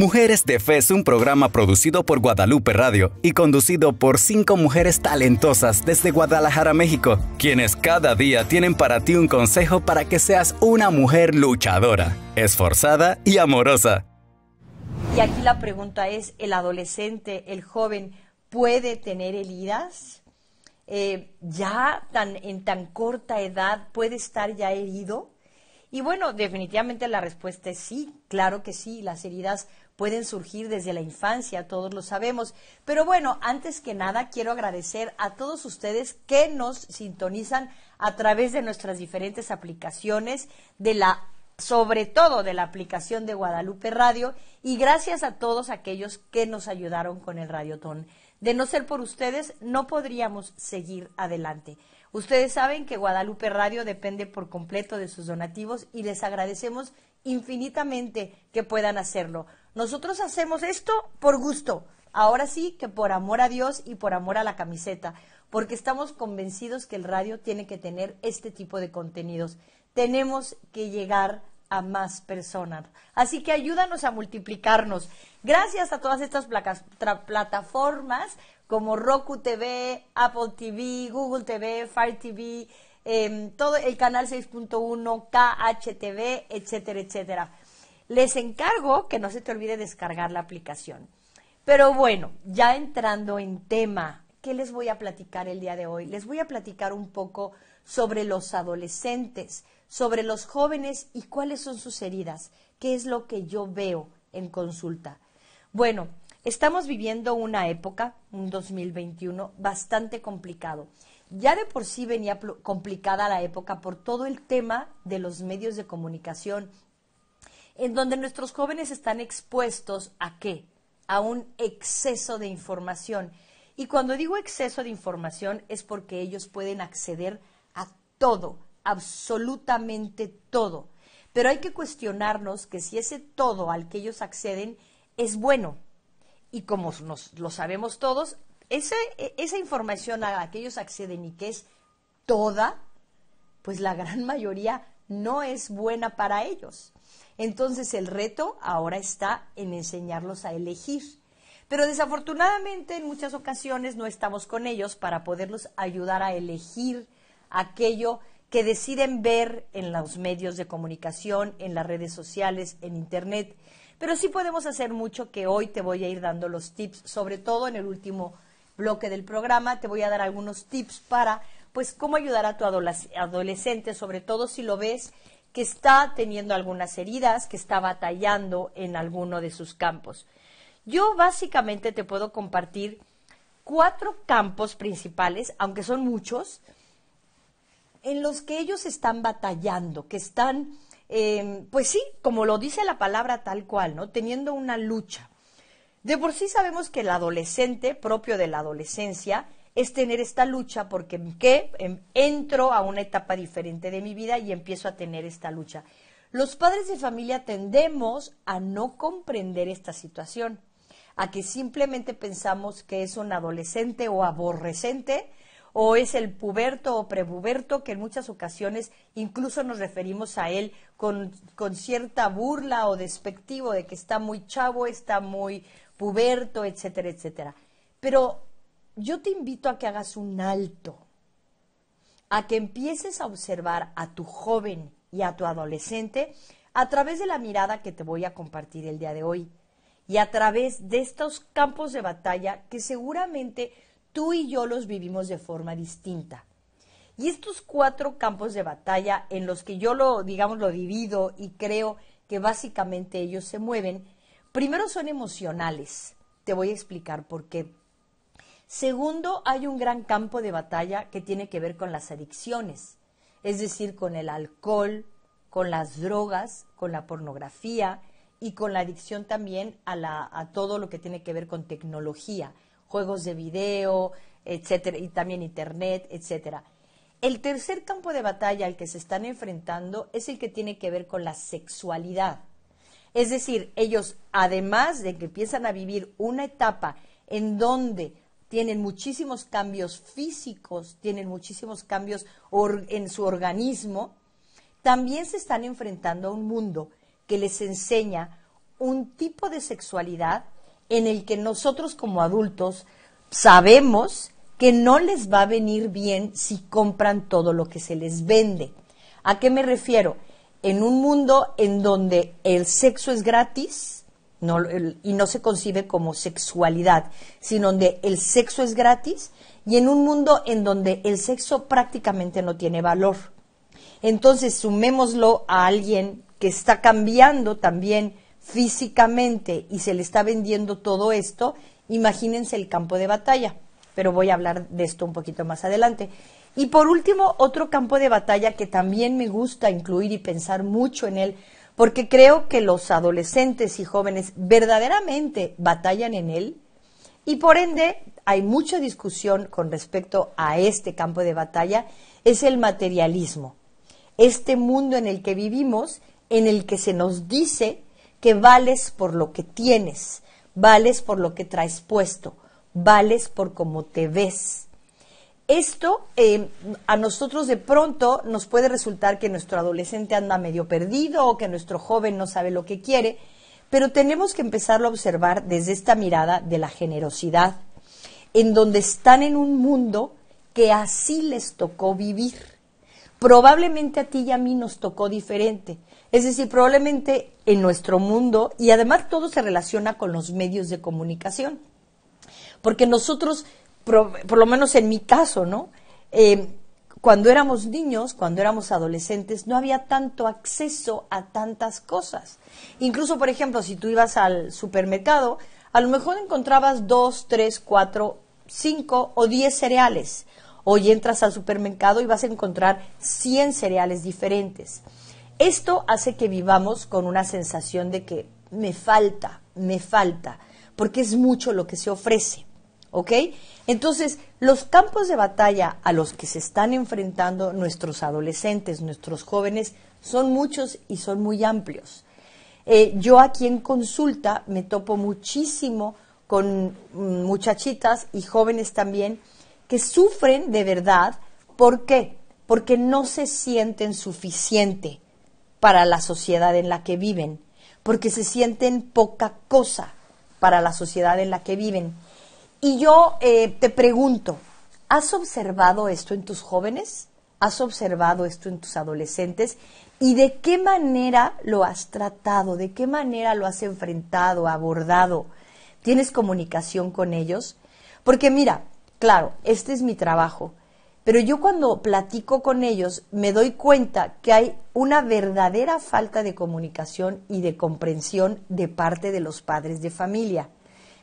Mujeres de Fe es un programa producido por Guadalupe Radio y conducido por cinco mujeres talentosas desde Guadalajara, México, quienes cada día tienen para ti un consejo para que seas una mujer luchadora, esforzada y amorosa. Y aquí la pregunta es, ¿el adolescente, el joven, puede tener heridas? Eh, ¿Ya tan, en tan corta edad puede estar ya herido? Y bueno, definitivamente la respuesta es sí, claro que sí, las heridas pueden surgir desde la infancia, todos lo sabemos. Pero bueno, antes que nada quiero agradecer a todos ustedes que nos sintonizan a través de nuestras diferentes aplicaciones, sobre todo de la aplicación de Guadalupe Radio y gracias a todos aquellos que nos ayudaron con el radiotón. De no ser por ustedes, no podríamos seguir adelante. Ustedes saben que Guadalupe Radio depende por completo de sus donativos y les agradecemos infinitamente que puedan hacerlo. Nosotros hacemos esto por gusto. Ahora sí que por amor a Dios y por amor a la camiseta, porque estamos convencidos que el radio tiene que tener este tipo de contenidos. Tenemos que llegar a más personas. Así que ayúdanos a multiplicarnos. Gracias a todas estas placas, plataformas como Roku TV, Apple TV, Google TV, Fire TV, em, todo el canal 6.1, KHTV, etcétera, etcétera les encargo que no se te olvide descargar la aplicación. Pero bueno, ya entrando en tema, ¿qué les voy a platicar el día de hoy? Les voy a platicar un poco sobre los adolescentes, sobre los jóvenes y cuáles son sus heridas, qué es lo que yo veo en consulta. Bueno, estamos viviendo una época, un 2021, bastante complicado. Ya de por sí venía complicada la época por todo el tema de los medios de comunicación en donde nuestros jóvenes están expuestos a qué? A un exceso de información. Y cuando digo exceso de información es porque ellos pueden acceder a todo, absolutamente todo. Pero hay que cuestionarnos que si ese todo al que ellos acceden es bueno. Y como nos, lo sabemos todos, e, esa información a la que ellos acceden y que es toda, pues la gran mayoría no es buena para ellos. Entonces el reto ahora está en enseñarlos a elegir. Pero desafortunadamente en muchas ocasiones no estamos con ellos para poderlos ayudar a elegir aquello que deciden ver en los medios de comunicación, en las redes sociales, en Internet. Pero sí podemos hacer mucho que hoy te voy a ir dando los tips, sobre todo en el último bloque del programa, te voy a dar algunos tips para pues cómo ayudar a tu adolescente, sobre todo si lo ves que está teniendo algunas heridas, que está batallando en alguno de sus campos. Yo básicamente te puedo compartir cuatro campos principales, aunque son muchos, en los que ellos están batallando, que están, em, pues sí, como lo dice la palabra tal cual, ¿no? Teniendo una lucha. De por sí sabemos que el adolescente, propio de la adolescencia, es tener esta lucha porque ¿qué? entro a una etapa diferente de mi vida y empiezo a tener esta lucha. Los padres de familia tendemos a no comprender esta situación, a que simplemente pensamos que es un adolescente o aborrecente o es el puberto o prepuberto, que en muchas ocasiones incluso nos referimos a él con, con cierta burla o despectivo de que está muy chavo, está muy puberto, etcétera, etcétera. Pero yo te invito a que hagas un alto, a que empieces a observar a tu joven y a tu adolescente a través de la mirada que te voy a compartir el día de hoy y a través de estos campos de batalla que seguramente tú y yo los vivimos de forma distinta. Y estos cuatro campos de batalla en los que yo lo, digamos, lo divido y creo que básicamente ellos se mueven, primero son emocionales. Te voy a explicar por qué. Segundo, hay un gran campo de batalla que tiene que ver con las adicciones, es decir, con el alcohol, con las drogas, con la pornografía y con la adicción también a, todo lo que tiene que ver con tecnología, juegos de video, etcétera, y también internet, etcétera. El tercer campo de batalla al que se están enfrentando es el que tiene que ver con la sexualidad. Es decir, ellos, además de que empiezan a vivir una etapa en donde tienen muchísimos cambios físicos, tienen muchísimos cambios en su organismo, también se están enfrentando a un mundo que les enseña un tipo de sexualidad en el que nosotros como adultos sabemos que no les va a venir bien si compran todo lo que se les vende. ¿A qué me refiero? En un mundo en donde el sexo es gratis, y no se concibe como sexualidad, sino donde el sexo es gratis y en un mundo en donde el sexo prácticamente no tiene valor. Entonces, sumémoslo a alguien que está cambiando también físicamente y se le está vendiendo todo esto, imagínense el campo de batalla. Pero voy a hablar de esto un poquito más adelante. Y por último, otro campo de batalla que también me gusta incluir y pensar mucho en él, porque creo que los adolescentes y jóvenes verdaderamente batallan en él y por ende hay mucha discusión con respecto a este campo de batalla, es el materialismo, este mundo en el que vivimos, en el que se nos dice que vales por lo que tienes, vales por lo que traes puesto, vales por cómo te ves, esto em, a nosotros de pronto nos puede resultar que nuestro adolescente anda medio perdido o que nuestro joven no sabe lo que quiere, pero tenemos que empezarlo a observar desde esta mirada de la generosidad, en donde están en un mundo que así les tocó vivir. Probablemente a ti y a mí nos tocó diferente. Es decir, probablemente en nuestro mundo, y además todo se relaciona con los medios de comunicación, porque nosotros por, lo menos en mi caso, ¿no? Eh, cuando éramos niños, cuando éramos adolescentes, no había tanto acceso a tantas cosas. Incluso, por ejemplo, si tú ibas al supermercado, a lo mejor encontrabas dos, tres, cuatro, cinco o diez cereales. Hoy entras al supermercado y vas a encontrar cien cereales diferentes. Esto hace que vivamos con una sensación de que me falta, me falta, porque es mucho lo que se ofrece. ¿Ok? Entonces, los campos de batalla a los que se están enfrentando nuestros adolescentes, nuestros jóvenes, son muchos y son muy amplios. Eh, yo aquí en consulta me topo muchísimo con mm, muchachitas y jóvenes también que sufren de verdad. ¿Por qué? Porque no se sienten suficiente para la sociedad en la que viven, porque se sienten poca cosa para la sociedad en la que viven y yo eh, te pregunto, ¿has observado esto en tus jóvenes? ¿Has observado esto en tus adolescentes? ¿Y de qué manera lo has tratado? ¿De qué manera lo has enfrentado, abordado? ¿Tienes comunicación con ellos? Porque mira, claro, este es mi trabajo, pero yo cuando platico con ellos me doy cuenta que hay una verdadera falta de comunicación y de comprensión de parte de los padres de familia.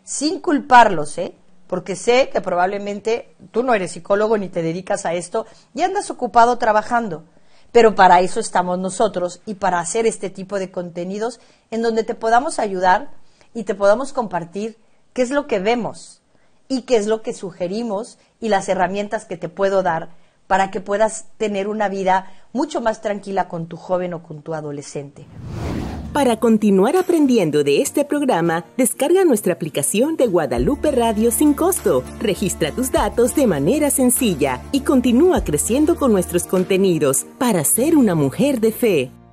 Sin culparlos, ¿eh? porque sé que probablemente tú no eres psicólogo ni te dedicas a esto y andas ocupado trabajando. Pero para eso estamos nosotros y para hacer este tipo de contenidos en donde te podamos ayudar y te podamos compartir qué es lo que vemos y qué es lo que sugerimos y las herramientas que te puedo dar para que puedas tener una vida mucho más tranquila con tu joven o con tu adolescente. Para continuar aprendiendo de este programa, descarga nuestra aplicación de Guadalupe Radio sin costo, registra tus datos de manera sencilla y continúa creciendo con nuestros contenidos para ser una mujer de fe.